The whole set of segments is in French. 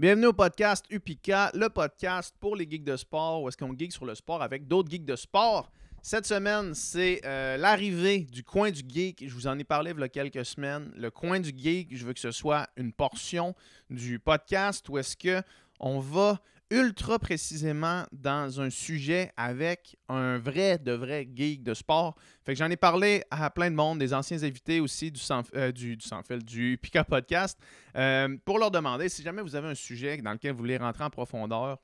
Bienvenue au podcast Upika, le podcast pour les geeks de sport, où est-ce qu'on geek sur le sport avec d'autres geeks de sport. Cette semaine, c'est euh, l'arrivée du coin du geek. Je vous en ai parlé il y a quelques semaines. Le coin du geek, je veux que ce soit une portion du podcast où est-ce que on va ultra précisément dans un sujet avec un vrai, de vrai geek de sport. Fait que j'en ai parlé à plein de monde, des anciens invités aussi du sans, euh, du, du Pika Podcast, euh, pour leur demander si jamais vous avez un sujet dans lequel vous voulez rentrer en profondeur,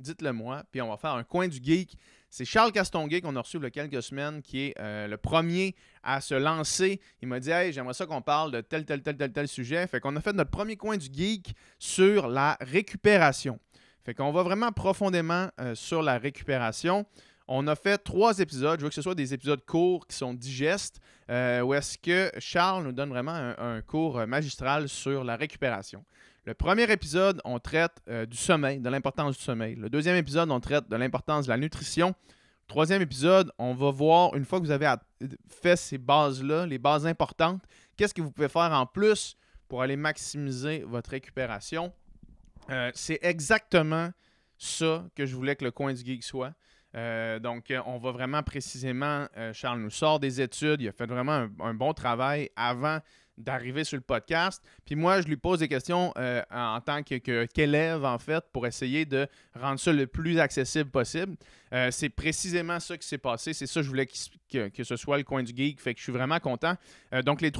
dites-le moi, puis on va faire un coin du geek. C'est Charles Castonguay qu'on a reçu il y a quelques semaines, qui est euh, le premier à se lancer. Il m'a dit Hey, j'aimerais ça qu'on parle de tel, tel, tel, tel, tel sujet. Fait qu'on a fait notre premier coin du geek sur la récupération. Fait qu'on va vraiment profondément euh, sur la récupération. On a fait trois épisodes. Je veux que ce soit des épisodes courts qui sont digestes, euh, où est-ce que Charles nous donne vraiment un, cours euh, magistral sur la récupération. Le premier épisode, on traite du sommeil, de l'importance du sommeil. Le deuxième épisode, on traite de l'importance de la nutrition. Troisième épisode, on va voir, une fois que vous avez fait ces bases-là, les bases importantes, qu'est-ce que vous pouvez faire en plus pour aller maximiser votre récupération. Euh, c'est exactement ça que je voulais que le coin du geek soit. Euh, donc, euh, on va vraiment précisément, Charles nous sort des études, il a fait vraiment un, bon travail avant d'arriver sur le podcast. Puis moi, je lui pose des questions en tant qu'élève, en fait, pour essayer de rendre ça le plus accessible possible. c'est précisément ça qui s'est passé. C'est ça que je voulais que, ce soit le coin du geek. Fait que je suis vraiment content. donc, les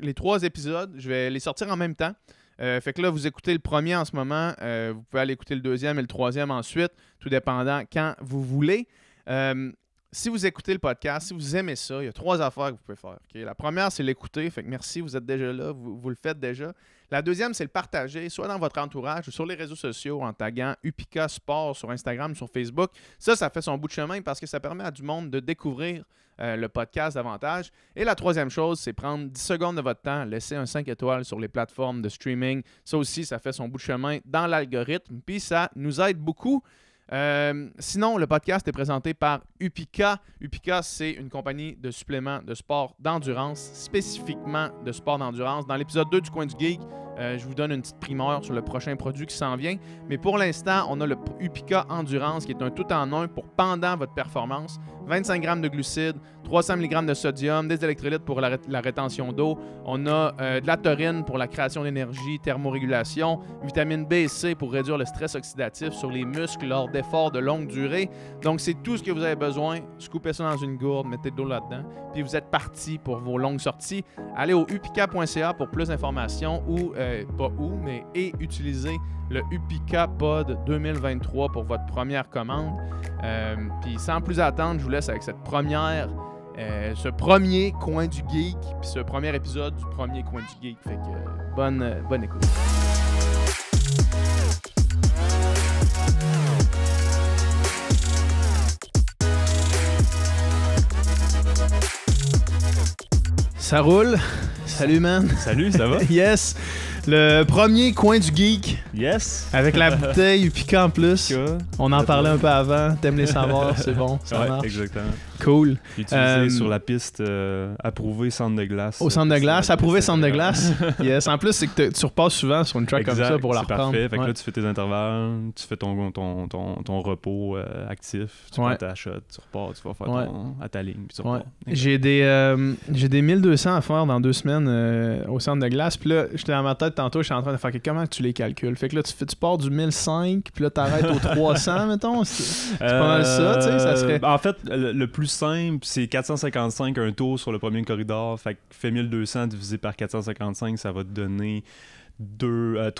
les trois épisodes, je vais les sortir en même temps. Euh, fait que là, vous écoutez le premier en ce moment. Euh, vous pouvez aller écouter le deuxième et le troisième ensuite, tout dépendant quand vous voulez. Euh, si vous écoutez le podcast, si vous aimez ça, il y a trois affaires que vous pouvez faire. La première, c'est l'écouter. Fait que merci, vous êtes déjà là, vous, vous le faites déjà. La deuxième, c'est le partager, soit dans votre entourage ou sur les réseaux sociaux en taguant Upica Sport sur Instagram, sur Facebook. Ça, ça fait son bout de chemin parce que ça permet à du monde de découvrir euh, le podcast davantage. Et la troisième chose, c'est prendre 10 secondes de votre temps, laisser un 5 étoiles sur les plateformes de streaming. Ça aussi, ça fait son bout de chemin dans l'algorithme, puis ça nous aide beaucoup. Euh, sinon, le podcast est présenté par Upica. Upica, c'est une compagnie de suppléments de sport d'endurance, spécifiquement de sport d'endurance. Dans l'épisode 2 du Coin du Geek, euh, je vous donne une petite primeur sur le prochain produit qui s'en vient. Mais pour l'instant, on a le Upica Endurance qui est un tout en un pour pendant votre performance. 25 grammes de glucides, 300 mg de sodium, des électrolytes pour la, rétention d'eau. On a euh, de la taurine pour la création d'énergie, thermorégulation, vitamine B et C pour réduire le stress oxydatif sur les muscles lors d'efforts de longue durée. Donc, c'est tout ce que vous avez besoin. Scoopez ça dans une gourde, mettez de l'eau là-dedans, puis vous êtes parti pour vos longues sorties. Allez au upica.ca pour plus d'informations ou, euh, pas où, mais et utilisez le Upica Pod 2023 pour votre première commande. Euh, puis sans plus attendre, je vous laisse avec cette première euh, ce premier coin du geek, puis ce premier épisode du premier coin du geek. Fait que euh, bonne, euh, bonne écoute. Ça roule. Salut, man. Salut, ça va? yes. Le premier coin du geek. Yes. Avec la bouteille piquant en plus. On en parlait un peu avant. T'aimes les savoirs, c'est bon, ça Exactement. Cool. Utilisé euh, sur la piste euh, approuvée centre de glace. Au centre de glace, approuvé centre de glace. yes. En plus, c'est que tu repasses souvent sur une track comme ça pour la reprendre. Parfait. Fait que là, tu fais tes intervalles, tu fais ton, ton, ton, repos euh, actif, tu prends ta shot, tu repars, tu vas faire ton, à ta ligne. tu J'ai des, j'ai des 1200 à faire dans deux semaines au centre de glace. Puis là, j'étais dans ma tête tantôt, je suis en train de faire comment tu les calcules. Fait que là, tu, fais, tu pars du 1005, puis là, t'arrêtes au 300, mettons. C'est pas ça, tu sais. Ça serait... En fait, le plus simple, c'est 455 un tour sur le premier corridor. Fait que fait 1200 divisé par 455, ça va te donner 2 euh,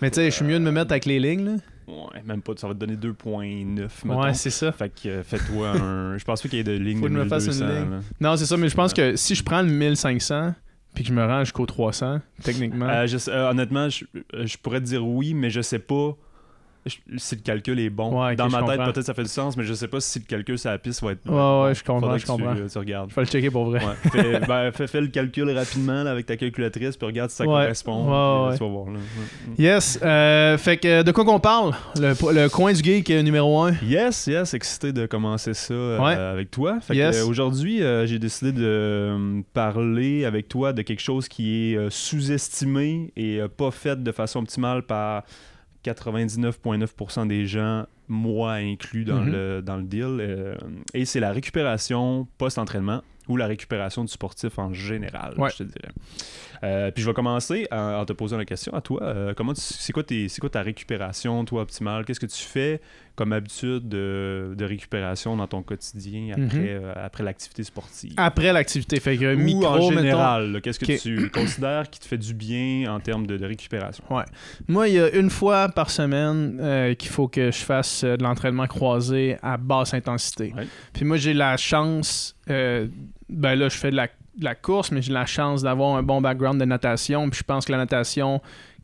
Mais tu sais, je suis mieux de me mettre avec les lignes, là. Ouais, même pas. Ça va te donner 2.9. Ouais, c'est ça. Fait que euh, fais-toi un. je pense pas qu'il y ait de lignes Faut que me une ligne. Non, c'est ça, mais je pense que si je prends le 1500 puis que je me range jusqu'au 300, techniquement. Euh, honnêtement, je, je, pourrais te dire oui, mais je sais pas si le calcul est bon. Dans ma tête, peut-être ça fait du sens, mais je sais pas si le calcul sur la piste va être. Ouais, ouais, je comprends, je comprends. Tu, regardes. Il le checker pour vrai. Ben, fais, le calcul rapidement avec ta calculatrice, puis regarde si ça correspond. voir. Yes. Euh, fait que de quoi qu'on parle le, coin du geek euh, numéro 1. Yes, yes. Excité de commencer ça euh, avec toi. aujourd'hui, j'ai décidé de parler avec toi de quelque chose qui est sous-estimé et pas fait de façon optimale par 99,9% des gens, moi inclus dans, mhm. le, dans le deal. Euh, et c'est la récupération post-entraînement ou la récupération du sportif en général, je te dirais. Euh, puis je vais commencer en, te posant la question à toi. Euh, comment c'est quoi, ta récupération, toi, optimale? Qu'est-ce que tu fais comme habitude de, récupération dans ton quotidien mhm. euh, après, l'activité sportive? Après l'activité, fait ou en général, qu'est-ce que tu considères qui te fait du bien en termes de, récupération? Moi, il y a une fois par semaine qu'il faut que je fasse de l'entraînement croisé à basse intensité. Puis moi, j'ai la chance euh, ben là, je fais de la, course, mais j'ai la chance d'avoir un bon background de natation. Puis je pense que la natation,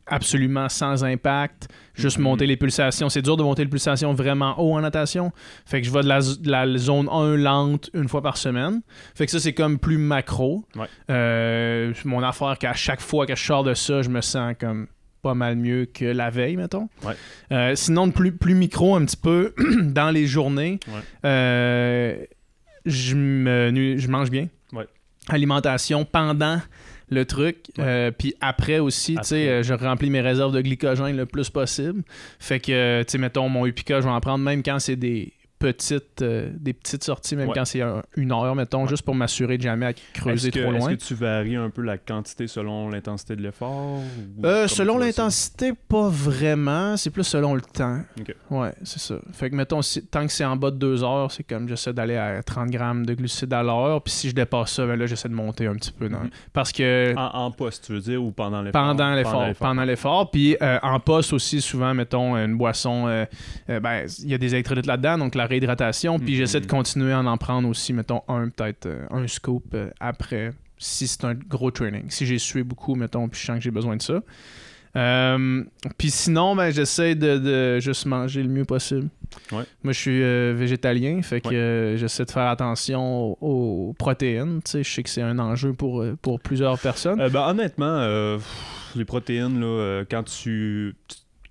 absolument sans impact, juste mhm. monter les pulsations. C'est dur de monter les pulsations vraiment haut en natation. Fait que je vais de la, zone 1 lente une fois par semaine. Fait que ça, c'est comme plus macro. Euh, mon affaire qu'à chaque fois que je sors de ça, je me sens comme pas mal mieux que la veille, mettons. Euh, sinon, plus, plus micro un petit peu dans les journées je, je mange bien. Alimentation pendant le truc. Euh, puis après aussi, tu sais, euh, je remplis mes réserves de glycogène le plus possible. Fait que, tu sais, mettons, mon Upica, je vais en prendre même quand c'est des petites, euh, des petites sorties, même quand c'est une heure, mettons, juste pour m'assurer de jamais creuser trop loin. Est-ce que tu varies un peu la quantité selon l'intensité de l'effort euh, Selon l'intensité, pas vraiment. C'est plus selon le temps. Ouais, c'est ça. Fait que, mettons, tant que c'est en bas de deux heures, c'est comme j'essaie d'aller à 30 grammes de glucides à l'heure. Puis si je dépasse ça, ben là, j'essaie de monter un petit peu. Mhm. Parce que. En, poste, tu veux dire, ou pendant l'effort Pendant l'effort. Pendant l'effort. Puis euh, en poste aussi, souvent, mettons, une boisson. Ben, il y a des électrolytes là-dedans. Donc la réhydratation. Puis mm-hmm. j'essaie de continuer à en prendre aussi, mettons, un, peut-être euh, un scoop euh, après, si c'est un gros training. Si j'ai sué beaucoup, mettons, puis je sens que j'ai besoin de ça. Euh, puis sinon, ben, j'essaie de, juste manger le mieux possible. Moi, je suis végétalien, fait que j'essaie de faire attention aux, protéines, protéines. sais, je sais que c'est un enjeu pour, pour plusieurs personnes. Ben, honnêtement, les protéines, là, quand tu,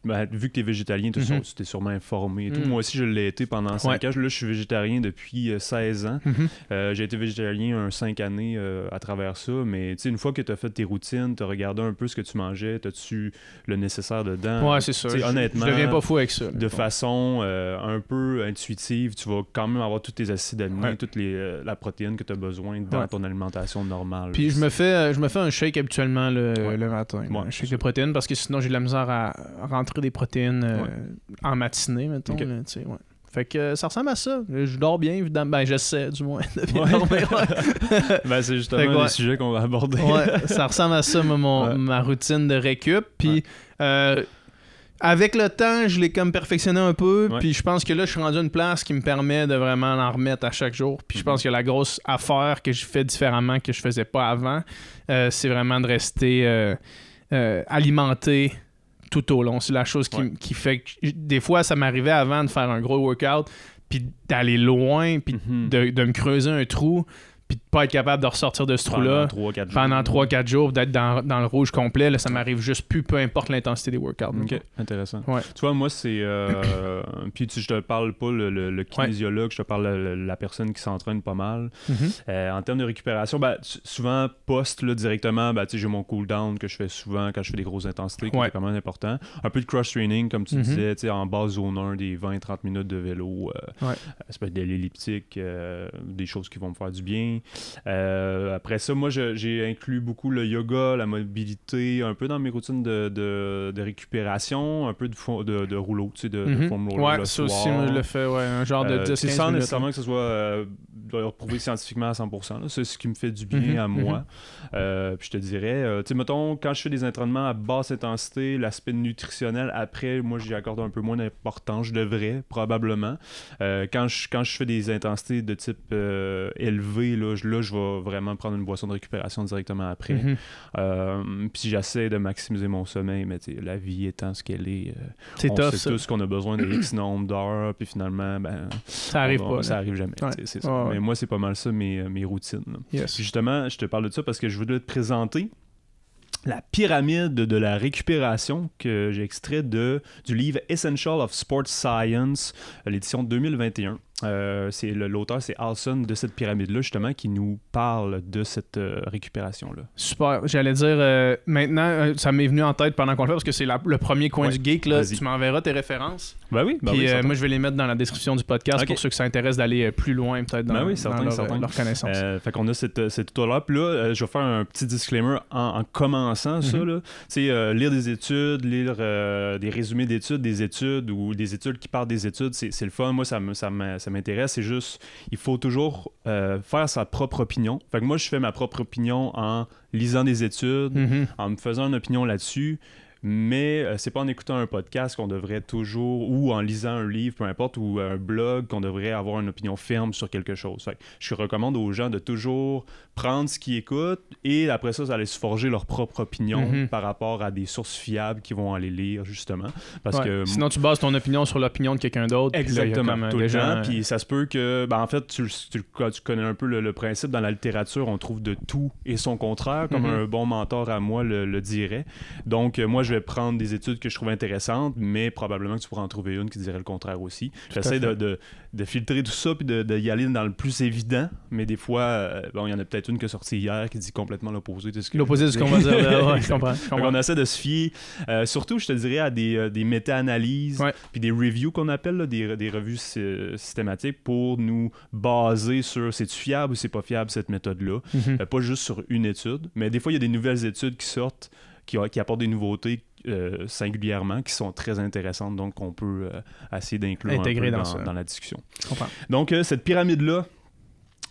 ben, vu que tu es végétalien, tu mhm. t'es sûrement informé. Mhm. Moi aussi, je l'ai été pendant 5 ans. Là, je suis végétarien depuis 16 euh, ans. Mhm. Euh, j'ai été végétarien un 5 années euh, à travers ça. Mais une fois que tu as fait tes routines, tu as regardé un peu ce que tu mangeais, tu tu le nécessaire dedans. Ouais, c'est sûr honnêtement, je deviens pas fou avec ça. De façon un peu intuitive, tu vas quand même avoir tous tes acides aminés, toute les, la protéine que tu as besoin dans ton alimentation normale. Puis je me, fais, je me fais un shake habituellement le, le matin. un shake de protéines parce que sinon, j'ai de la misère à rentrer des protéines euh, en matinée, mettons. Fait que euh, ça ressemble à ça. Je dors bien, évidemment. Ben, j'essaie, du moins. ben, c'est justement le sujet qu'on va aborder. ça ressemble à ça, mon, ma routine de récup. Puis, euh, avec le temps, je l'ai comme perfectionné un peu, puis je pense que là, je suis rendu à une place qui me permet de vraiment en remettre à chaque jour. Puis je pense mhm. que la grosse affaire que je fais différemment que je faisais pas avant, c'est vraiment de rester alimenté tout au long. C'est la chose qui, qui fait que des fois, ça m'arrivait avant de faire un gros workout, puis d'aller loin, puis mm-hmm. de, me creuser un trou, puis pas être capable de ressortir de ce trou-là pendant 3-4 jours, d'être dans, le rouge complet, là, ça m'arrive juste plus, peu importe l'intensité des workouts. intéressant. Tu vois, moi, c'est. Euh, puis tu, je te parle pas le, kinésiologue, je te parle la, personne qui s'entraîne pas mal. Mm-hmm. Euh, en termes de récupération, ben, souvent, poste là, directement, ben, sais j'ai mon cool-down que je fais souvent quand je fais des grosses intensités, qui est quand même important. Un peu de cross training, comme tu mm-hmm. disais, en base zone 1, des 20-30 minutes de vélo. ça peut être de l'elliptique, euh, des choses qui vont me faire du bien. Euh, après ça, moi, j'ai inclus beaucoup le yoga, la mobilité, un peu dans mes routines de, récupération, un peu de, de, de, rouleau, tu sais, de, mhm. foam Ouais, ça aussi, je le fais, ouais, un genre de C'est euh, sans nécessairement que ce soit euh, prouvé scientifiquement à 100%. C'est ce qui me fait du bien mhm. à mhm. moi. puis je te dirais, tu sais, mettons, quand je fais des entraînements à basse intensité, l'aspect nutritionnel, après, moi, j'y accorde un peu moins d'importance. Je devrais, probablement. quand, je, quand je fais des intensités de type élevé, là, je là, je vais vraiment prendre une boisson de récupération directement après. Mhm. Euh, puis j'essaie de maximiser mon sommeil, mais la vie étant ce qu'elle est, euh, c'est on sait tous qu'on a besoin de X nombre d'heures, puis finalement, ben, ça arrive pas. Ça arrive jamais. Mais moi, c'est pas mal ça, mes, mes routines. Justement, je te parle de ça parce que je voulais te présenter la pyramide de la récupération que j'ai extrait de, du livre Essential of Sports Science, l'édition 2021. Euh, c'est l'auteur, c'est Alson de cette pyramide-là, justement, qui nous parle de cette euh, récupération-là. Super. J'allais dire, euh, maintenant, ça m'est venu en tête pendant qu'on le fait, parce que c'est le premier coin du geek. Là. Tu m'enverras tes références. Ben oui, ben Puis, moi, je vais les mettre dans la description du podcast pour ceux que ça intéresse d'aller plus loin, peut-être, ben dans, ben oui, leur, connaissance. fait qu'on a cette, cette là Puis là, je vais faire un petit disclaimer en, commençant ça, mhm. là. C'est lire des études, lire des résumés d'études, des études ou des études qui parlent des études, c'est le fun. Moi, ça me. Ça me ça m'intéresse. C'est juste, il faut toujours euh, faire sa propre opinion. Fait moi, je fais ma propre opinion en lisant des études, mm-hmm. en me faisant une opinion là-dessus mais euh, c'est pas en écoutant un podcast qu'on devrait toujours, ou en lisant un livre, peu importe, ou euh, un blog, qu'on devrait avoir une opinion ferme sur quelque chose. je recommande aux gens de toujours prendre ce qu'ils écoutent et après ça, ça allait se forger leur propre opinion mhm. par rapport à des sources fiables qui vont aller lire, justement. Parce que... Sinon, tu bases ton opinion sur l'opinion de quelqu'un d'autre. Exactement, euh, là, gens, Puis ça se peut que, ben, en fait, tu, connais un peu le, principe dans la littérature, on trouve de tout et son contraire, comme mhm. un bon mentor à moi le, dirait. Donc, moi, prendre des études que je trouve intéressantes, mais probablement que tu pourras en trouver une qui dirait le contraire aussi. J'essaie de, de, filtrer tout ça puis d'y de, aller dans le plus évident, mais des fois, euh, bon, il y en a peut-être une qui est sortie hier qui dit complètement l'opposé de ce L'opposé de ce qu'on va dire. Donc, on essaie de se fier, euh, surtout, je te dirais, à des, euh, des méta-analyses, puis des reviews qu'on appelle, des, des, revues systématiques pour nous baser sur c'est-tu fiable ou c'est pas fiable cette méthode-là. Mhm. pas juste sur une étude, mais des fois, il y a des nouvelles études qui sortent qui, qui apportent des nouveautés euh, singulièrement qui sont très intéressantes, donc qu'on peut assez euh, essayer d'inclure dans, la discussion. Donc, euh, cette pyramide-là,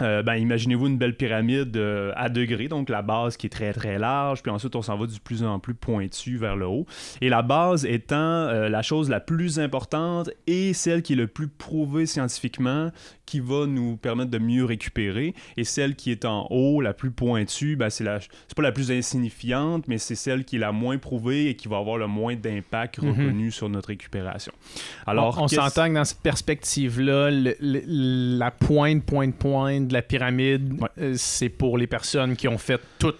euh, ben, imaginez-vous une belle pyramide euh, à degrés, donc la base qui est très très large, puis ensuite on s'en va de plus en plus pointu vers le haut. Et la base étant euh, la chose la plus importante et celle qui est le plus prouvée scientifiquement, qui va nous permettre de mieux récupérer. Et celle qui est en haut, la plus pointue, ben, c'est pas la plus insignifiante, mais c'est celle qui est la moins prouvée et qui va avoir le moins d'impact mhm. reconnu sur notre récupération. Alors, on, on que dans cette perspective-là, la pointe, pointe, pointe de la pyramide, euh, c'est pour les personnes qui ont fait tout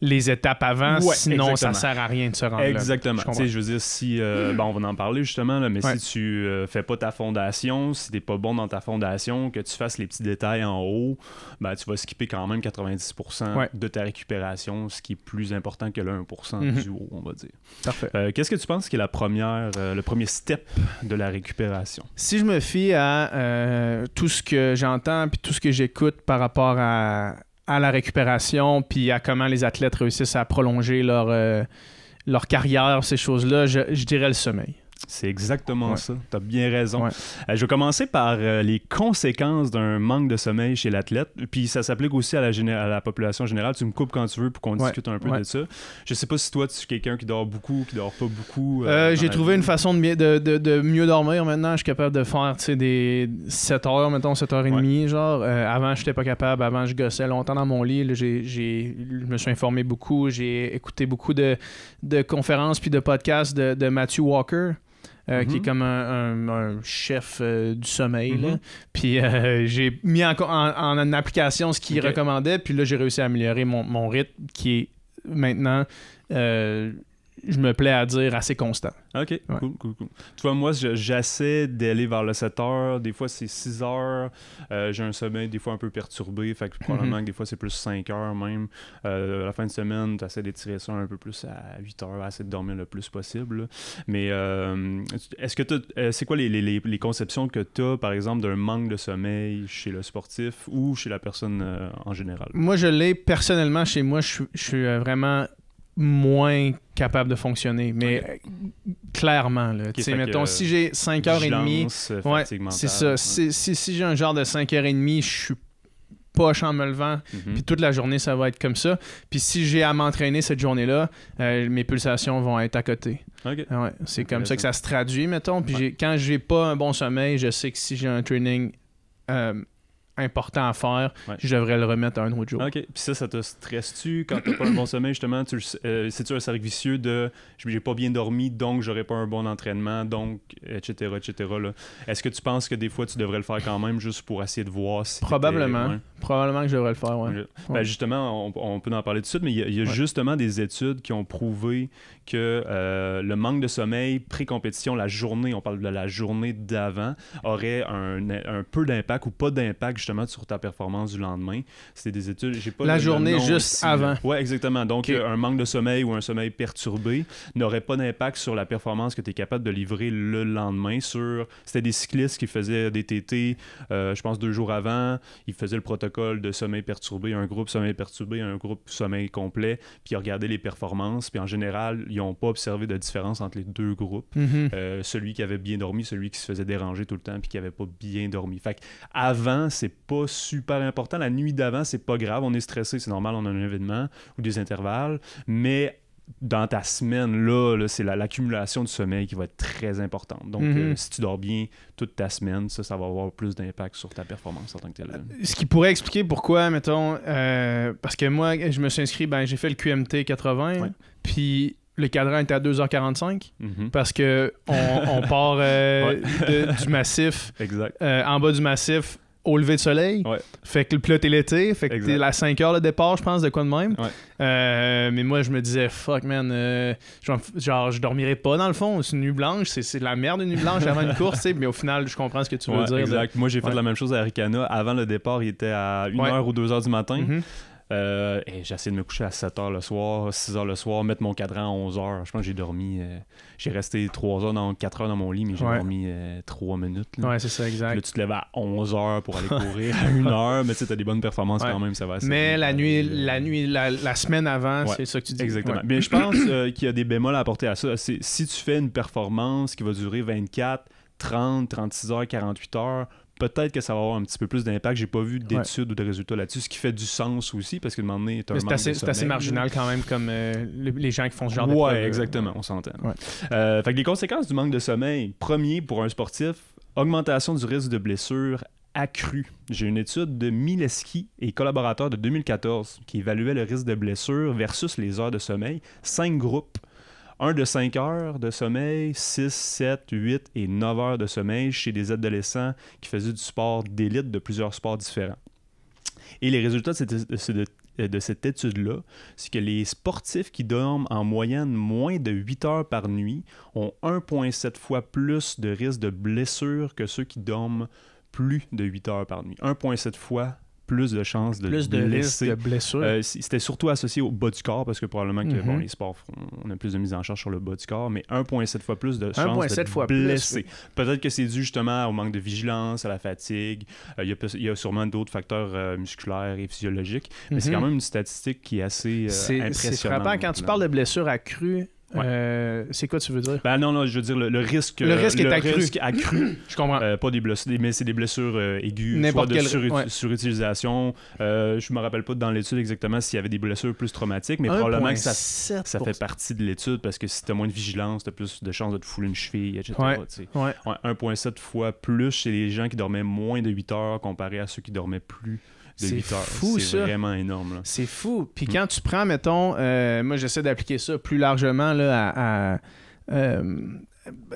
les étapes avant, sinon ça ça sert à rien de se rendre exactement. là. Exactement. Je, je veux dire, si, euh, hmm. on va en parler justement, là, mais si tu euh, fais pas ta fondation, si t'es pas bon dans ta fondation, que tu fasses les petits détails en haut, ben, tu vas skipper quand même 90% de ta récupération, ce qui est plus important que le 1% mhm. du haut, on va dire. Parfait. Euh, qu'est-ce que tu penses qui est la première, le premier step de la récupération? Si je me fie à tout ce que j'entends puis tout ce que j'écoute par rapport à à la récupération, puis à comment les athlètes réussissent à prolonger leur, euh, leur carrière, ces choses-là, je dirais le sommeil. C'est exactement ça. Tu as bien raison. Euh, je vais commencer par euh, les conséquences d'un manque de sommeil chez l'athlète. Puis ça s'applique aussi à la, à la population générale. Tu me coupes quand tu veux pour qu'on discute un peu de ça. Je sais pas si toi, tu es quelqu'un qui dort beaucoup, qui dort pas beaucoup. Euh, j'ai trouvé une façon de, de, mieux dormir maintenant. Je suis capable de faire des 7 heures, mettons 7 heures et demie. Genre. avant, je n'étais pas capable. Avant, je gossais longtemps dans mon lit. J'ai, je me suis informé beaucoup. J'ai écouté beaucoup de, conférences puis de podcasts de Matthew Walker. Euh, qui est mhm. comme un, chef euh, du sommeil. Mhm. Puis euh, j'ai mis en, en, application ce qu'il recommandait, puis là j'ai réussi à améliorer mon, mon rythme qui est maintenant je me plais à dire assez constant. OK, cool, cool, cool. Tu vois, moi, j'essaie d'aller vers le 7 heures. Des fois, c'est 6 heures. Euh, j'ai un sommeil des fois un peu perturbé. Fait que probablement mhm. que des fois, c'est plus 5 heures même. Euh, la fin de semaine, tu essaies d'étirer ça un peu plus à 8 heures, essayer de dormir le plus possible. Mais euh, est-ce que c'est quoi les, conceptions que tu as, par exemple, d'un manque de sommeil chez le sportif ou chez la personne en général? Moi, je l'ai personnellement chez moi. je suis vraiment moins capable de fonctionner. Mais clairement, là, sais, mettons, si j'ai 5h30, euh, ouais, c'est ça. Si, j'ai un genre de 5h30, je suis poche en me levant, mhm. puis toute la journée, ça va être comme ça. Puis si j'ai à m'entraîner cette journée-là, euh, mes pulsations vont être à côté. Ah c'est comme ça que ça se traduit, mettons. Puis quand j'ai pas un bon sommeil, je sais que si j'ai un training euh, important à faire, je devrais le remettre à un autre jour. OK. Puis ça, ça te stresse-tu quand t'as pas un bon sommeil, justement? Euh, c'est-tu un cercle vicieux de « j'ai pas bien dormi, donc j'aurais pas un bon entraînement, donc etc., » Est-ce que tu penses que des fois, tu devrais le faire quand même juste pour essayer de voir si... Probablement. Probablement que je devrais le faire, ouais. Ben, justement, on, peut en parler tout de suite, mais il y a, justement des études qui ont prouvé que euh, le manque de sommeil pré-compétition, la journée, on parle de la journée d'avant, aurait un, un peu d'impact ou pas d'impact justement sur ta performance du lendemain. C'était des études, j'ai pas la journée juste avant. Ouais, exactement. Donc euh, un manque de sommeil ou un sommeil perturbé n'aurait pas d'impact sur la performance que tu es capable de livrer le lendemain sur c'était des cyclistes qui faisaient des TT euh, je pense deux jours avant, ils faisaient le protocole de sommeil perturbé, un groupe sommeil perturbé, un groupe sommeil complet, puis ils regardaient les performances, puis en général, ils n'ont pas observé de différence entre les deux groupes. Mhm. Euh, celui qui avait bien dormi, celui qui se faisait déranger tout le temps, puis qui n'avait pas bien dormi. Fait avant, c'est pas super important. La nuit d'avant, c'est pas grave. On est stressé, c'est normal, on a un événement ou des intervalles. Mais dans ta semaine, là, c'est l'accumulation de du sommeil qui va être très importante. Donc, mhm. euh, si tu dors bien toute ta semaine, ça, ça va avoir plus d'impact sur ta performance en tant que tel euh, Ce qui pourrait expliquer pourquoi, mettons, euh, parce que moi, je me suis inscrit, ben, j'ai fait le QMT 80, puis le cadran était à 2h45 mhm. parce que on, part du massif. en bas du massif, au lever de soleil. Fait que le est l'été, fait que t'es à 5 heures le départ, je pense, de quoi de même. Euh, mais moi, je me disais, fuck man, euh, genre, je dormirais pas dans le fond. C'est une nuit blanche, c'est de la merde une nuit blanche avant une course, mais au final, je comprends ce que tu veux dire. Moi, j'ai fait la même chose à Ricana. Avant le départ, il était à 1h ou 2h du matin. Mm-hmm. Euh, et j'essaie de me coucher à 7h le soir, 6h le soir, mettre mon cadran à 11h. Je pense que j'ai dormi. Euh, j'ai resté 3 heures, dans 4 heures dans mon lit, mais j'ai dormi 3 euh, minutes. Ouais, c'est ça, exact. tu te lèves à 11h pour aller courir à 1h, mais tu as des bonnes performances quand même, ça va Mais la nuit, la nuit, la semaine avant, c'est ça que tu dis. Exactement. Mais je pense qu'il y a des bémols à apporter à ça. si tu fais une performance qui va durer 24, 30, 36 heures, 48 heures, peut-être que ça va avoir un petit peu plus d'impact. J'ai pas vu d'études ou de résultats là-dessus, ce qui fait du sens aussi parce que le moment c'est assez, assez marginal quand même comme euh, les gens qui font ce genre de de Ouais, euh. exactement, on s'entend. Euh, fait que les conséquences du manque de sommeil, premier pour un sportif, augmentation du risque de blessure accrue. J'ai une étude de Mileski et collaborateurs de 2014 qui évaluait le risque de blessure versus les heures de sommeil, cinq groupes 1 de 5 heures de sommeil, 6, 7, 8 et 9 heures de sommeil chez des adolescents qui faisaient du sport d'élite de plusieurs sports différents. Et les résultats de cette, cette étude-là, c'est que les sportifs qui dorment en moyenne moins de 8 heures par nuit ont 1,7 fois plus de risque de blessure que ceux qui dorment plus de 8 heures par nuit. 1,7 fois plus de chances de plus de blesser. Euh, c'était surtout associé au bas du corps parce que probablement que mm-hmm. les sports on a plus de mise en charge sur le bas du corps, mais 1,7 fois plus de chances de fois blesser. Peut-être que c'est dû justement au manque de vigilance, à la fatigue. Euh, il y, y, a sûrement d'autres facteurs euh, musculaires et physiologiques, mais c'est mm-hmm. quand même une statistique qui est assez impressionnante. C'est frappant. Quand tu parles de blessures accrues, euh, c'est quoi tu veux dire? Ben non, non, je veux dire le, risque. Le risque est accru. je comprends. Euh, pas des blessures, mais c'est des blessures euh, aiguës, N'importe de surutilisation. je me rappelle pas dans l'étude exactement s'il y avait des blessures plus traumatiques, mais probablement que ça, fait partie de l'étude parce que si tu as moins de vigilance, tu as plus de chances de te fouler une cheville, etc. Ouais. 1,7 fois plus chez les gens qui dormaient moins de 8 heures comparé à ceux qui dormaient plus. C'est fou, ça. Fou, c'est vraiment énorme. C'est fou. Puis mm. quand tu prends, mettons, euh, moi j'essaie d'appliquer ça plus largement là, à, euh,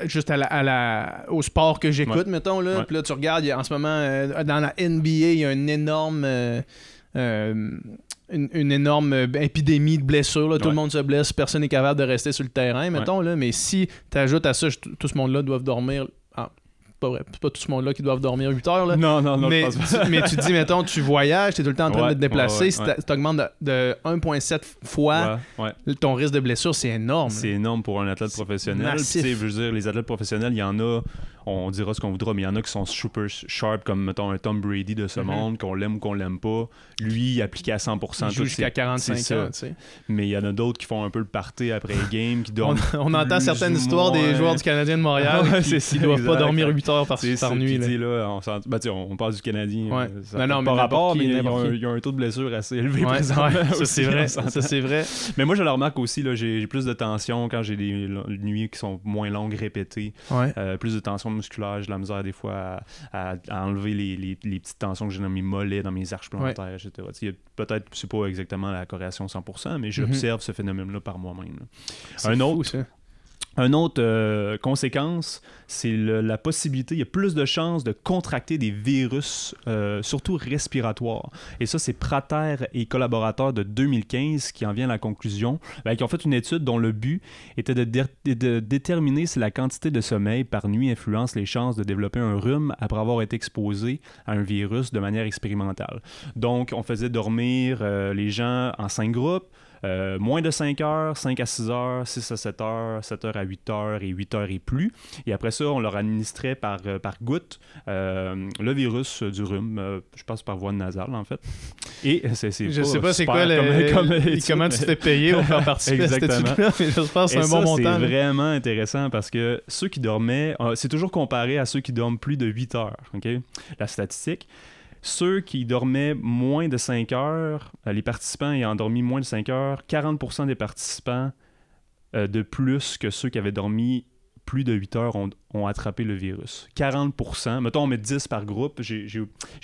juste à la, au sport que j'écoute, mettons. Là. Puis là, tu regardes, en ce moment, euh, dans la NBA, il y a une énorme. Une, énorme épidémie de blessures. Tout le monde se blesse, personne n'est capable de rester sur le terrain, mettons. Là. Mais si tu ajoutes à ça, tout ce monde-là doit dormir pas vrai, c'est pas tout ce monde-là qui doivent dormir 8 heures. Non, non, non. Mais, Tu, mais tu dis, mettons, tu voyages, tu es tout le temps en train de te déplacer, ouais, de, 1,7 fois ton risque de blessure, c'est énorme. C'est énorme pour un athlète professionnel. sais, Je veux dire, les athlètes professionnels, il y en a on dira ce qu'on voudra, mais il y en a qui sont super sharp, comme mettons un Tom Brady de ce mhm. monde, qu'on l'aime ou qu'on l'aime pas. Lui, il appliqué à 100%. jusqu'à 45 ans, Mais il y en a d'autres qui font un peu le party après game qui dorment. on, entend certaines histoires des joueurs du Canadien de Montréal qui, ne doivent pas dormir 8 heures par, que nuit. Là. là, on, ben, on parle du Canadien. Euh, rapport, mais il y, a un taux de blessure assez élevé ouais, c'est vrai. Ça, c'est vrai. Mais moi, je le remarque aussi, j'ai plus de tension quand j'ai des nuits qui sont moins longues, répétées. Euh, plus de tension musculaire, j'ai la misère des fois à, enlever les, petites tensions que j'ai dans mes mollets, dans mes arches plantaires, etc. Tu sais, peut-être, c'est pas exactement la corrélation 100%, mais mhm. j'observe ce phénomène-là par moi-même. Un autre, une autre euh, conséquence, c'est la possibilité, il y a plus de chances de contracter des virus, euh, surtout respiratoires. Et ça, c'est Prater et collaborateurs de 2015 qui en viennent à la conclusion, ben, qui ont fait une étude dont le but était de, déterminer si la quantité de sommeil par nuit influence les chances de développer un rhume après avoir été exposé à un virus de manière expérimentale. Donc, on faisait dormir euh, les gens en cinq groupes. Euh, moins de 5 heures, 5 à 6 heures, 6 à 7 heures, 7 heures à 8 heures et 8 heures et plus. Et après ça, on leur administrait par, euh, par goutte euh, le virus du rhume, je pense par voie nasale en fait. Et c'est Je sais pas c'est quoi le, comment tu t'es payé pour cette là mais c'est un bon montant. C'est vraiment intéressant parce que ceux qui dormaient, ah, c'est toujours comparé à ceux qui dorment plus de 8 heures, OK? La statistique. Ceux qui dormaient moins de 5 heures, euh, les participants ayant dormi moins de 5 heures, 40% des participants euh, de plus que ceux qui avaient dormi plus de 8 heures ont, attrapé le virus. 40%, mettons on met 10 par groupe, j'ai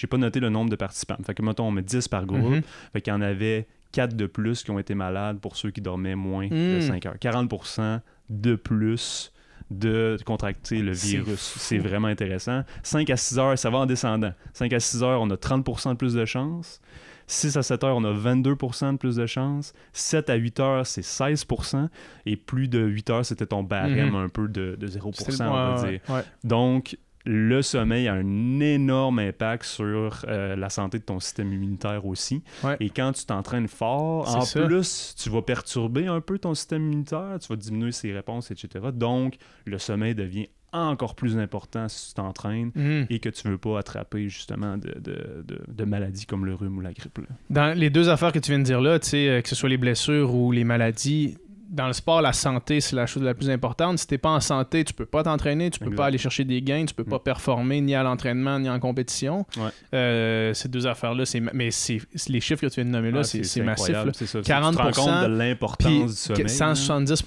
pas noté le nombre de participants. Fait que mettons on met 10 par groupe, mhm. fait qu'il y en avait 4 de plus qui ont été malades pour ceux qui dormaient moins de 5 hmm. heures. 40% de plus de contracter le virus. C'est vraiment intéressant. 5 à 6 heures, ça va en descendant. 5 à 6 heures, on a 30% de plus de chances. 6 à 7 heures, on a 22% de plus de chances. 7 à 8 heures, c'est 16%. Et plus de 8 heures, c'était ton barème mhm. un peu de, 0%, on va dire. Donc, le sommeil a un énorme impact sur euh, la santé de ton système immunitaire aussi. Et quand tu t'entraînes fort, en plus, tu vas perturber un peu ton système immunitaire, tu vas diminuer ses réponses, etc. Donc, le sommeil devient encore plus important si tu t'entraînes mhm. et que tu veux pas attraper justement de, maladies comme le rhume ou la grippe. Dans les deux affaires que tu viens de dire là, euh, que ce soit les blessures ou les maladies, dans le sport, la santé, c'est la chose la plus importante. Si t'es pas en santé, tu peux pas t'entraîner, tu peux pas aller chercher des gains, tu peux pas mm. performer ni à l'entraînement ni en compétition. Euh, ces deux affaires-là, c'est mais c'est les chiffres que tu viens de nommer là, ah, c'est massif. Ça, 40 te de l'importance du sommeil. 170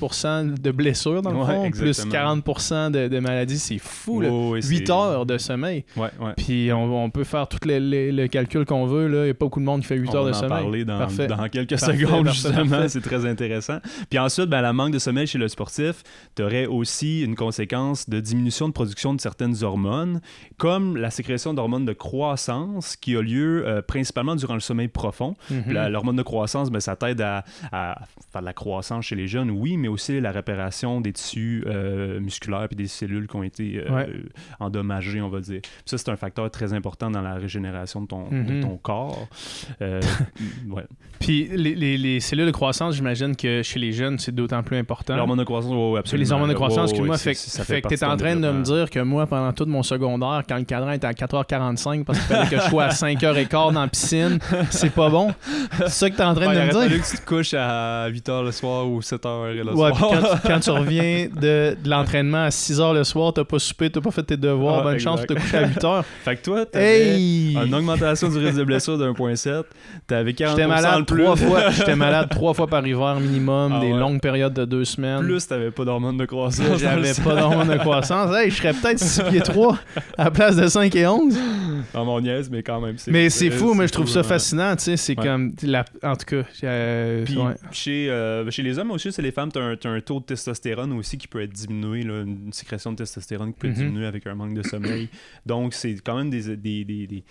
de blessures dans le fond, plus 40 de, maladies, c'est fou. 8 heures de sommeil. Puis on, peut faire les le calcul qu'on veut. Il n'y a pas beaucoup de monde qui fait 8 heures de sommeil. On en dans, quelques secondes, justement. C'est très intéressant. Puis en ensuite, ben, la manque de sommeil chez le sportif, tu aussi une conséquence de diminution de production de certaines hormones, comme la sécrétion d'hormones de croissance qui a lieu euh, principalement durant le sommeil profond. Mhm. L'hormone de croissance, ben, ça t'aide à, à, faire de la croissance chez les jeunes, oui, mais aussi la réparation des tissus euh, musculaires et des cellules qui ont été euh, endommagées, on va dire. ça, c'est un facteur très important dans la régénération de ton, de mhm. ton corps. Puis les, les cellules de croissance, j'imagine que chez les jeunes, c'est d'autant plus important. Les hormones de croissance, oui, absolument. Les hormones de croissance, excuse-moi, fait, que tu es en train de me dire que moi, pendant tout mon secondaire, quand le cadran était à 4h45 parce qu'il fallait que je sois à 5h15 dans la piscine, c'est pas bon. C'est ça que tu es en train de me dire. Il que tu te couches à 8h le soir ou 7h le soir. Quand, tu, quand, tu reviens de, de l'entraînement à 6h le soir, t'as pas soupé, t'as pas fait tes devoirs, bonne chance, tu te couches à 8h. Fait que toi, t'avais hey! une augmentation du risque de blessure de 1.7, t'avais 40% malade trois fois, j'étais malade trois fois par hiver minimum, ah des période de deux semaines. Plus, t'avais pas d'hormones de croissance. J'avais pas d'hormones de croissance. Hey, je serais peut-être 6 pieds 3 à la place de 5 et 11. Dans mon niaise, mais quand même. Mais c'est fou, mais je trouve ça hein. fascinant. Tu sais, c'est comme. La, en tout cas. Euh, chez, euh, chez, les hommes aussi, c'est les femmes, t'as un, un, taux de testostérone aussi qui peut être diminué, une sécrétion de testostérone qui peut être mhm. diminuée avec un manque de sommeil. Donc, c'est quand même des, des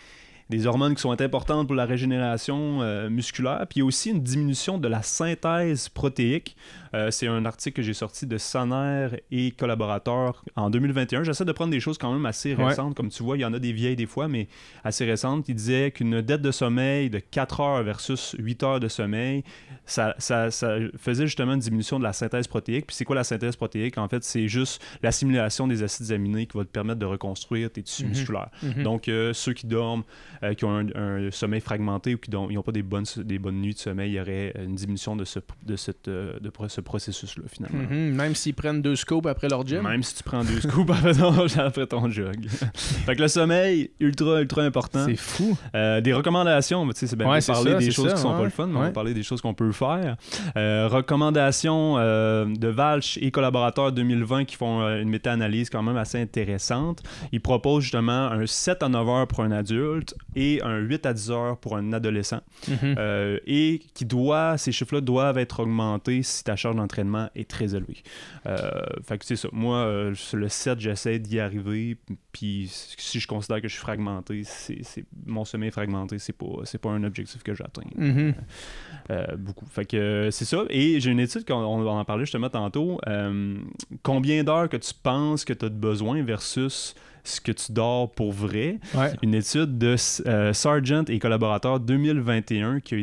des hormones qui sont importantes pour la régénération euh, musculaire. Puis il y a aussi une diminution de la synthèse protéique. Euh, c'est un article que j'ai sorti de Saner et collaborateurs en 2021. J'essaie de prendre des choses quand même assez récentes. Comme tu vois, il y en a des vieilles des fois, mais assez récentes. Il disaient qu'une dette de sommeil de 4 heures versus 8 heures de sommeil, ça, faisait justement une diminution de la synthèse protéique. Puis c'est quoi la synthèse protéique? En fait, c'est juste l'assimilation des acides aminés qui va te permettre de reconstruire tes tissus mhm. musculaires. Mhm. Donc, euh, ceux qui dorment euh, qui ont un, sommeil fragmenté ou qui n'ont pas des bonnes, des bonnes nuits de sommeil, il y aurait une diminution de ce, de cette, euh, de ce processus-là, finalement. Mhm, même s'ils prennent deux scopes après leur gym? Même si tu prends deux scopes après ton, jog. fait que le sommeil, ultra, ultra important. C'est fou. Euh, des recommandations, tu sais, c'est bien ouais, parler des choses qui qui sont pas le fun, mais on va parler des choses qu'on peut faire. recommandations de Valch et collaborateurs 2020 qui font une méta-analyse quand même assez intéressante. Ils proposent justement un 7 à 9 heures pour un adulte, et un 8 à 10 heures pour un adolescent. Mhm. Euh, et qui doit, ces chiffres-là doivent être augmentés si ta charge d'entraînement est très élevée. Euh, fait que c'est ça. Moi, euh, sur le 7, j'essaie d'y arriver. Puis si je considère que je suis fragmenté, c'est mon sommet est fragmenté, c'est pas, pas un objectif que j'atteins. Mhm. beaucoup. Fait que c'est ça. Et j'ai une étude qu'on va en parler justement tantôt. combien d'heures que tu penses que tu as de besoin versus ce que tu dors pour vrai. Une étude de Sergeant euh, Sargent et collaborateurs 2021 qui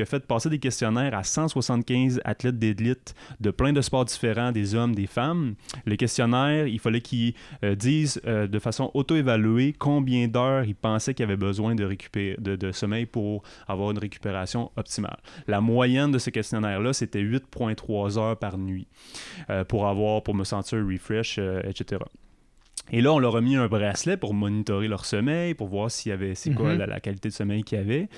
a, fait passer des questionnaires à 175 athlètes d'élite de plein de sports différents, des hommes, des femmes. Les questionnaires, il fallait qu'ils euh, disent euh, de façon auto-évaluée combien d'heures ils pensaient qu'ils avaient besoin de, récupérer, de, sommeil pour avoir une récupération optimale. La moyenne de ce questionnaire-là, c'était 8,3 heures par nuit pour avoir, pour me sentir refresh, etc. Et là, on leur a mis un bracelet pour monitorer leur sommeil, pour voir s'il y avait, c'est quoi mhm. la, qualité de sommeil qu'il y avait.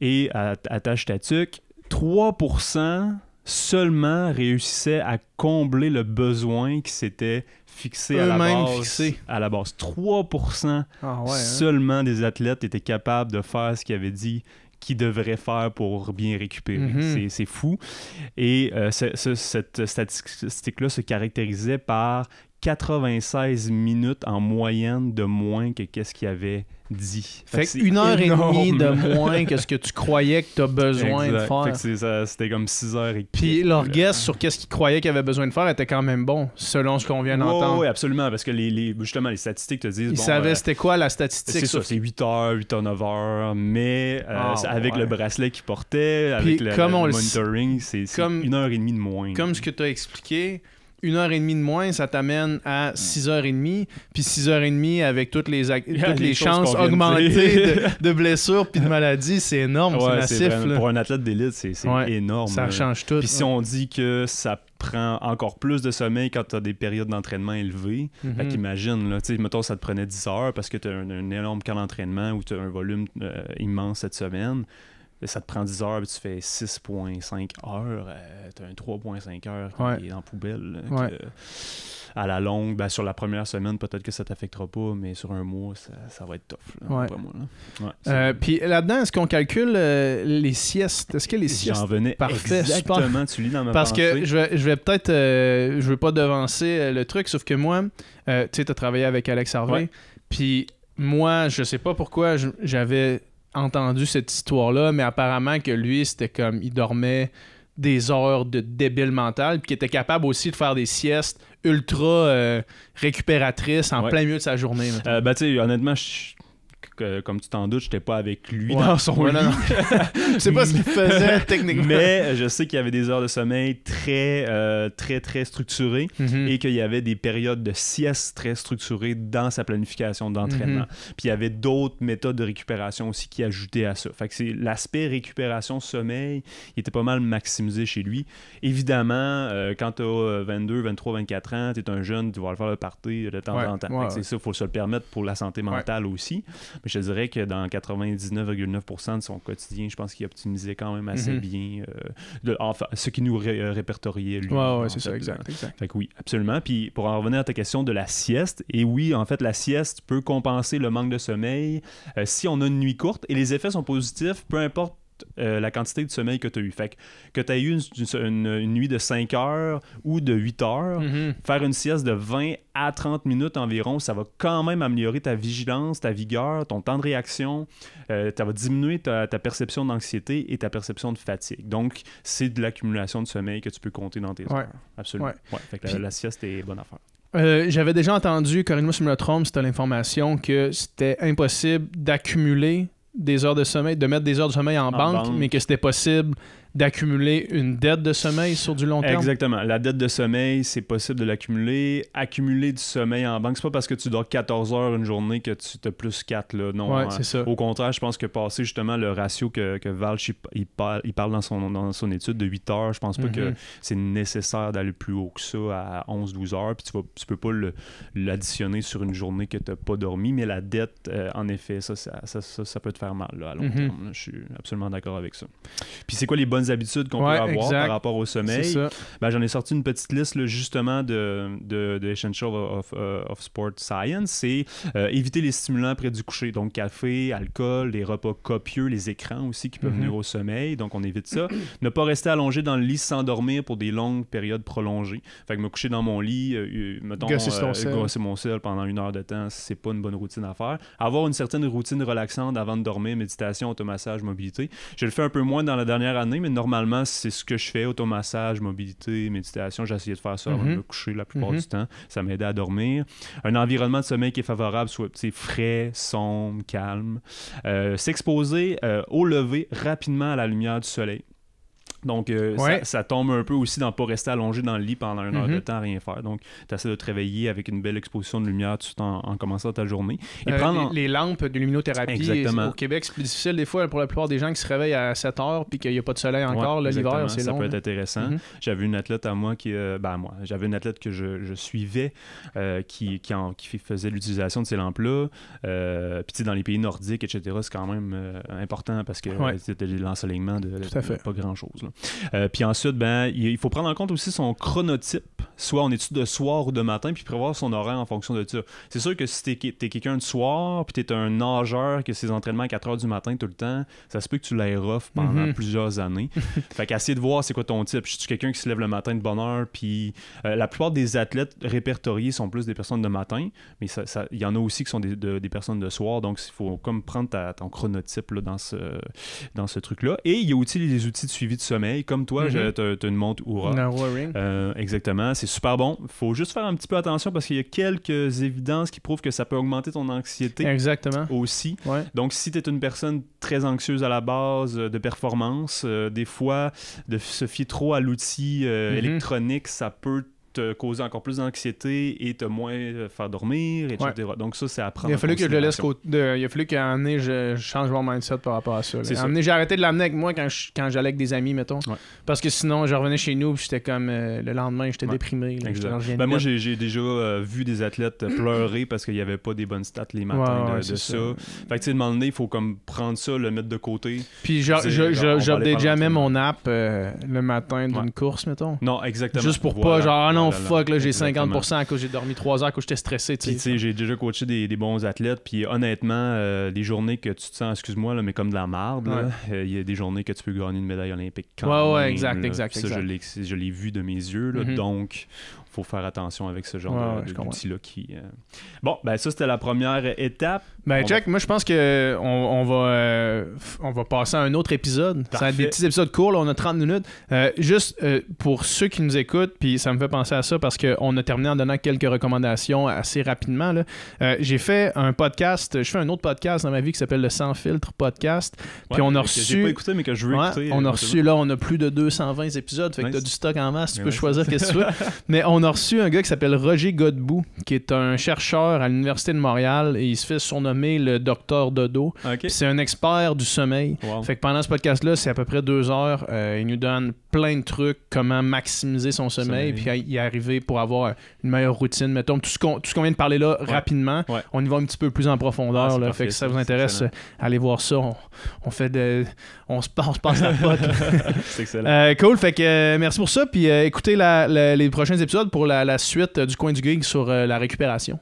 Et à, tâche statuque, 3% seulement réussissaient à combler le besoin qui s'était fixé à la base. À la base, 3% ah hein. seulement des athlètes étaient capables de faire ce qu'ils avaient dit qu'ils devraient faire pour bien récupérer. Mhm. C'est fou. Et euh, cette statistique-là se caractérisait par 96 minutes en moyenne de moins que qu'est-ce qu'il avait dit. Fait, que une heure et demie de moins que ce que tu croyais que tu as besoin de faire. Euh, c'était comme 6 heures et Puis leur guess sur qu'est-ce qu'il croyait qu'il avait besoin de faire était quand même bon, selon ce qu'on vient d'entendre. oui, absolument, parce que les, justement, les statistiques te disent... Ils bon, savaient euh, c'était quoi la statistique. C'est ça, c'est 8 heures, 8 h 9 h mais euh, ah, avec le bracelet qu'il portait, avec le, monitoring, c'est une heure et demie de moins. Comme ce que tu as expliqué une heure et demie de moins, ça t'amène à 6 hmm. heures et demie, puis 6 heures et demie avec toutes les, les, chances augmentées de, blessures puis de maladies, c'est énorme, c'est massif. Pour un athlète d'élite, c'est énorme. Ça change tout. Puis si on dit que ça prend encore plus de sommeil quand tu as des périodes d'entraînement élevées, mm-hmm. imagine, là, mettons, ça te prenait 10 heures parce que tu as un, énorme camp d'entraînement ou tu as un volume euh, immense cette semaine ça te prend 10 heures, puis tu fais 6,5 heures, euh, t'as un 3,5 heures qui est en poubelle. à la longue, ben, sur la première semaine, peut-être que ça t'affectera pas, mais sur un mois, ça, va être tough. Euh, puis là. dedans est-ce qu'on calcule euh, les siestes Est-ce que les siestes. J'en venais tu lis dans ma Parce que je vais, je vais peut-être. je veux pas devancer le truc, sauf que moi, tu sais, t'as travaillé avec Alex Harvey, puis moi, je sais pas pourquoi, j'avais entendu cette histoire-là, mais apparemment que lui, c'était comme il dormait des heures de débile mental, puis qu'il était capable aussi de faire des siestes ultra euh, récupératrices en plein milieu de sa journée. Euh, ben, tu sais, honnêtement, je comme tu t'en doutes, n'étais pas avec lui dans son sais pas ce qu'il faisait techniquement. Mais je sais qu'il y avait des heures de sommeil très, euh, très, très structurées mhm. et qu'il y avait des périodes de sieste très structurées dans sa planification d'entraînement. Mhm. Puis il y avait d'autres méthodes de récupération aussi qui ajoutaient à ça. Fait que c'est l'aspect récupération-sommeil, il était pas mal maximisé chez lui. Évidemment, euh, quand tu as 22, 23, 24 ans, tu es un jeune, tu vas le faire le party de temps en temps. C'est ça, il faut se le permettre pour la santé mentale aussi. Mais je dirais que dans 99,9% de son quotidien, je pense qu'il optimisait quand même assez mhm. bien euh, ce qui nous euh, répertoriait lui. c'est ça, exact, oui, absolument. Puis pour en revenir à ta question de la sieste, et oui, en fait, la sieste peut compenser le manque de sommeil euh, si on a une nuit courte et les effets sont positifs, peu importe euh, la quantité de sommeil que tu as eu. Fait que, tu as eu une, nuit de 5 heures ou de 8 heures, mm-hmm. faire une sieste de 20 à 30 minutes environ, ça va quand même améliorer ta vigilance, ta vigueur, ton temps de réaction. Euh, ça va diminuer ta, perception d'anxiété et ta perception de fatigue. Donc, c'est de l'accumulation de sommeil que tu peux compter dans tes ouais. heures. Absolument. la, sieste est bonne affaire. Euh, j'avais déjà entendu, Corinne moi si trompe, c'était l'information que c'était impossible d'accumuler des heures de sommeil, de mettre des heures de sommeil en, banque, mais que c'était possible d'accumuler une dette de sommeil sur du long terme. Exactement. La dette de sommeil, c'est possible de l'accumuler. Accumuler du sommeil en banque, c'est pas parce que tu dors 14 heures une journée que tu te plus 4. Là. Non, ouais, hein. ça. Au contraire, je pense que passer justement le ratio que, que Valch il, il, parle dans son, dans son étude de 8 heures, je pense pas que mhm. c'est nécessaire d'aller plus haut que ça à 11-12 heures. Puis tu, vas, tu peux pas l'additionner sur une journée que tu pas dormi. Mais la dette, euh, en effet, ça ça, ça peut te faire mal à long mhm. terme. Je suis absolument d'accord avec ça. Puis c'est quoi les bonnes habitudes qu'on peut avoir par rapport au sommeil. Ben, j'en ai sorti une petite liste justement de, de, de Essential of, of euh, Sport Science. C'est euh, éviter les stimulants près du coucher, donc café, alcool, les repas copieux, les écrans aussi qui peuvent mm-hmm. venir au sommeil, donc on évite ça. ne pas rester allongé dans le lit sans dormir pour des longues périodes prolongées. Fait que me coucher dans mon lit, me euh, mettons, mon sel pendant une heure de temps, c'est pas une bonne routine à faire. Avoir une certaine routine relaxante avant de dormir, méditation, automassage, mobilité. Je le fais un peu moins dans la dernière année, mais normalement, c'est ce que je fais automassage, mobilité, méditation. J'essayais de faire ça avant de mhm. me coucher la plupart mhm. du temps. Ça m'aidait à dormir. Un environnement de sommeil qui est favorable, soit frais, sombre, calme. Euh, s'exposer euh, au lever rapidement à la lumière du soleil. Donc, euh, ça, tombe un peu aussi dans pas rester allongé dans le lit pendant une heure de mhm. temps rien faire. Donc, tu essaies de te réveiller avec une belle exposition de lumière tout en, commençant ta journée. Et euh, prendre les, lampes de luminothérapie au Québec, c'est plus difficile des fois pour la plupart des gens qui se réveillent à 7 heures puis qu'il n'y a pas de soleil encore. L'hiver, c'est long. Ça peut être intéressant. Mhm. J'avais une athlète à moi qui. Euh, ben, moi, j'avais une athlète que je, suivais qui, qui, faisait l'utilisation de ces lampes-là. puis, tu dans les pays nordiques, etc., c'est quand même important parce que c'était l'ensoleillement de, pas grand-chose. Euh, puis ensuite, ben, il faut prendre en compte aussi son chronotype. Soit on est-tu de soir ou de matin, puis prévoir son horaire en fonction de ça. C'est sûr que si tu es, quelqu'un de soir, puis t'es un nageur, que ses entraînements à 4 heures du matin tout le temps, ça se peut que tu l'ailles pendant mhm. plusieurs années. fait qu'essayer de voir c'est quoi ton type. tu es quelqu'un qui se lève le matin de bonne heure, puis euh, la plupart des athlètes répertoriés sont plus des personnes de matin, mais il ça, y en a aussi qui sont des, personnes de soir, donc il faut comme prendre ton chronotype dans ce, dans ce truc-là. Et il y a aussi les outils de suivi de sommeil comme toi, mm tu as une montre Oura. Ring. Euh, exactement. C'est super bon. Il faut juste faire un petit peu attention parce qu'il y a quelques évidences qui prouvent que ça peut augmenter ton anxiété. Exactement. Aussi. Donc, si tu es une personne très anxieuse à la base euh, de performance, euh, des fois, de se fier trop à l'outil mhm. électronique, ça peut te causer encore plus d'anxiété et te moins euh, faire dormir, etc. Donc ça, c'est à prendre. Il a fallu que je le laisse Il a fallu qu'à un je change mon mindset par rapport à ça. j'ai arrêté de l'amener avec moi quand j'allais avec des amis, mettons. Parce que sinon, je revenais chez nous, j'étais comme euh, le lendemain, j'étais déprimé. Ben, moi, j'ai déjà euh, vu des athlètes pleurer parce qu'il n'y avait pas des bonnes stats les matins de, ça. Fait que, tu sais, donné, il faut comme prendre ça, le mettre de côté. Puis, j'update jamais mon app le matin d'une course, mettons. Non, exactement. Juste pour pas, genre, ah non, j'ai 50% à cause j'ai dormi 3 heures, que j'étais stressé. tu sais, j'ai déjà coaché des, bons athlètes, puis honnêtement, des euh, journées que tu te sens, excuse-moi, là, mais comme de la marde, euh, il y a des journées que tu peux gagner une médaille olympique quand Ouais, ouais, exact, exact, Ça, je l'ai vu de mes yeux, mm-hmm. donc faut faire attention avec ce genre ouais, de, là qui. Euh, bon, ben ça c'était la première étape. Ben Jack, moi je pense que on, va euh, on va passer à un autre épisode. Ça va être des petits épisodes courts, on a 30 minutes. Euh, juste pour ceux qui nous écoutent, puis ça me fait penser à ça parce qu'on a terminé en donnant quelques recommandations assez rapidement. J'ai fait un podcast, je fais un autre podcast dans ma vie qui s'appelle le Sans filtre podcast. Puis on a reçu. pas écouté, mais que je veux On a reçu là, on a plus de 220 épisodes, fait nice. que t'as du stock en masse, tu peux choisir qu'est-ce que tu veux. Mais on on a reçu un gars qui s'appelle Roger Godbout, qui est un chercheur à l'Université de Montréal et il se fait surnommer le docteur Dodo. C'est un expert du sommeil. Fait que pendant ce podcast-là, c'est à peu près deux heures. Euh, il nous donne plein de trucs, comment maximiser son sommeil, puis y arriver pour avoir une meilleure routine. Mettons, tout ce qu'on vient de parler là, rapidement, on y va un petit peu plus en profondeur. Ah, fait que si ça vous intéresse, euh, allez voir ça. On, fait on se passe la pote. c'est excellent. Euh, cool, fait que merci pour ça. Puis écoutez les prochains épisodes pour la, suite du coin du gig sur euh, la récupération.